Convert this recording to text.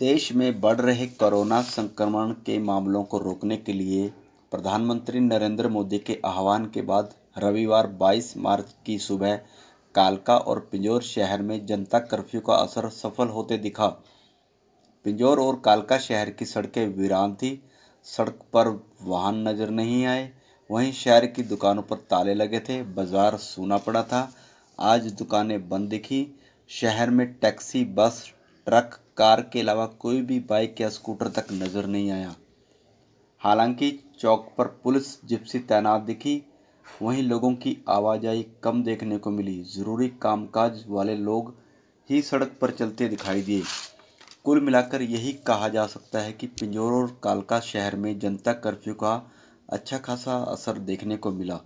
देश में बढ़ रहे कोरोना संक्रमण के मामलों को रोकने के लिए प्रधानमंत्री नरेंद्र मोदी के आह्वान के बाद रविवार 22 मार्च की सुबह कालका और पिंजौर शहर में जनता कर्फ्यू का असर सफल होते दिखा पिंजौर और कालका शहर की सड़कें वीरान थी सड़क पर वाहन नज़र नहीं आए वहीं शहर की दुकानों पर ताले लगे थे बाजार सूना पड़ा था आज दुकानें बंद दिखी शहर में टैक्सी बस ट्रक कार के अलावा कोई भी बाइक या स्कूटर तक नज़र नहीं आया हालांकि चौक पर पुलिस जिप्सी तैनात दिखी वहीं लोगों की आवाजाही कम देखने को मिली ज़रूरी कामकाज वाले लोग ही सड़क पर चलते दिखाई दिए कुल मिलाकर यही कहा जा सकता है कि पिंजौर और कालका शहर में जनता कर्फ्यू का अच्छा खासा असर देखने को मिला